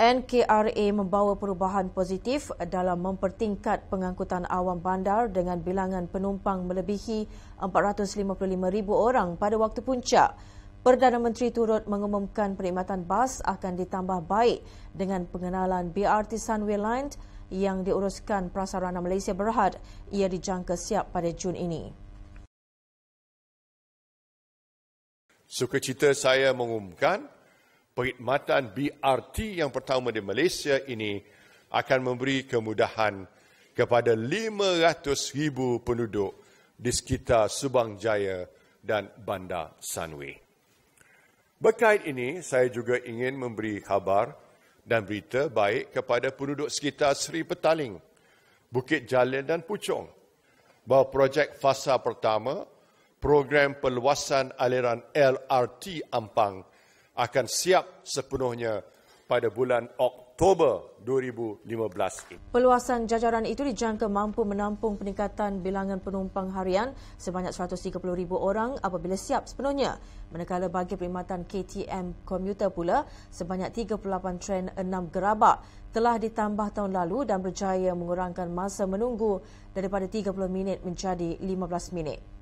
NKRA membawa perubahan positif dalam mempertingkat pengangkutan awam bandar dengan bilangan penumpang melebihi 455,000 orang pada waktu puncak. Perdana Menteri turut mengumumkan perkhidmatan bas akan ditambah baik dengan pengenalan BRT Sunway Line yang diuruskan Prasarana Malaysia Berhad ia dijangka siap pada Jun ini. Sukacita saya mengumumkan perkhidmatan BRT yang pertama di Malaysia ini akan memberi kemudahan kepada 500,000 penduduk di sekitar Subang Jaya dan Bandar Sanwe. Berkait ini, saya juga ingin memberi khabar dan berita baik kepada penduduk sekitar Seri Petaling, Bukit Jalil dan Puchong, bahawa projek fasa pertama, program perluasan aliran LRT Ampang akan siap sepenuhnya pada bulan Oktober 2015. Peluasan jajaran itu dijangka mampu menampung peningkatan bilangan penumpang harian sebanyak 130,000 orang apabila siap sepenuhnya. Manakala bagi perkhidmatan KTM komuter pula, sebanyak 38 tren 6 gerabak telah ditambah tahun lalu dan berjaya mengurangkan masa menunggu daripada 30 minit menjadi 15 minit.